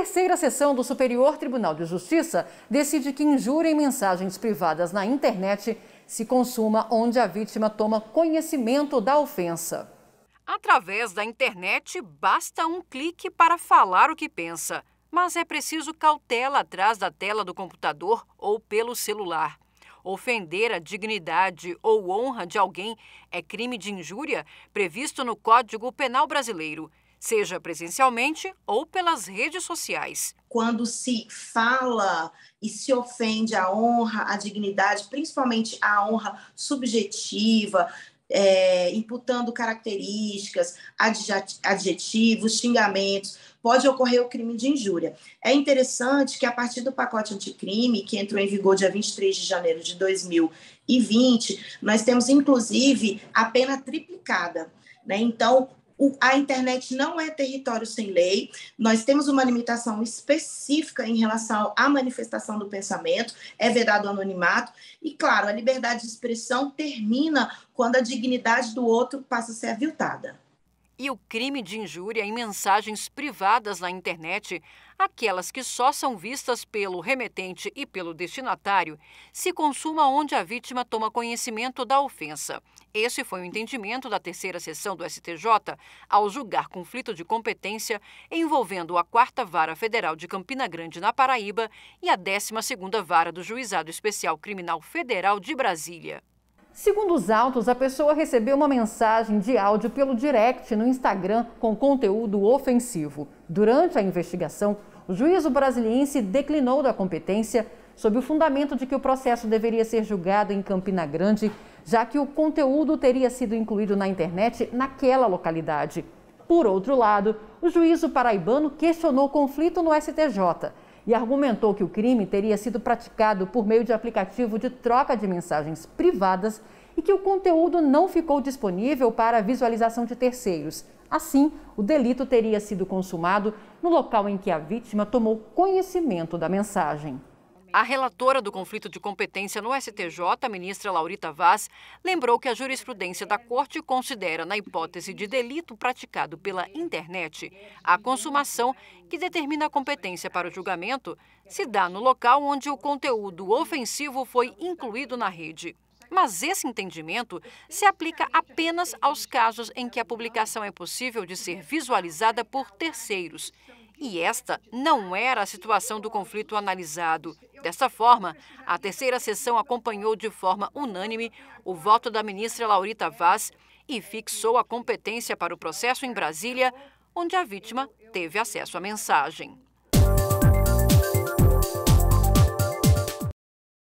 terceira sessão do Superior Tribunal de Justiça decide que injúria em mensagens privadas na internet se consuma onde a vítima toma conhecimento da ofensa. Através da internet, basta um clique para falar o que pensa, mas é preciso cautela atrás da tela do computador ou pelo celular. Ofender a dignidade ou honra de alguém é crime de injúria previsto no Código Penal Brasileiro seja presencialmente ou pelas redes sociais. Quando se fala e se ofende a honra, a dignidade, principalmente a honra subjetiva, é, imputando características, adjetivos, xingamentos, pode ocorrer o crime de injúria. É interessante que, a partir do pacote anticrime, que entrou em vigor dia 23 de janeiro de 2020, nós temos, inclusive, a pena triplicada. Né? Então, o, a internet não é território sem lei, nós temos uma limitação específica em relação à manifestação do pensamento, é vedado o anonimato, e claro, a liberdade de expressão termina quando a dignidade do outro passa a ser aviltada e o crime de injúria em mensagens privadas na internet, aquelas que só são vistas pelo remetente e pelo destinatário, se consuma onde a vítima toma conhecimento da ofensa. Esse foi o entendimento da terceira sessão do STJ ao julgar conflito de competência envolvendo a quarta vara federal de Campina Grande, na Paraíba, e a 12ª vara do Juizado Especial Criminal Federal de Brasília. Segundo os autos, a pessoa recebeu uma mensagem de áudio pelo direct no Instagram com conteúdo ofensivo. Durante a investigação, o juízo brasiliense declinou da competência sob o fundamento de que o processo deveria ser julgado em Campina Grande, já que o conteúdo teria sido incluído na internet naquela localidade. Por outro lado, o juízo paraibano questionou o conflito no STJ e argumentou que o crime teria sido praticado por meio de aplicativo de troca de mensagens privadas e que o conteúdo não ficou disponível para visualização de terceiros. Assim, o delito teria sido consumado no local em que a vítima tomou conhecimento da mensagem. A relatora do conflito de competência no STJ, ministra Laurita Vaz, lembrou que a jurisprudência da Corte considera, na hipótese de delito praticado pela internet, a consumação que determina a competência para o julgamento se dá no local onde o conteúdo ofensivo foi incluído na rede. Mas esse entendimento se aplica apenas aos casos em que a publicação é possível de ser visualizada por terceiros e esta não era a situação do conflito analisado. Dessa forma, a terceira sessão acompanhou de forma unânime o voto da ministra Laurita Vaz e fixou a competência para o processo em Brasília, onde a vítima teve acesso à mensagem.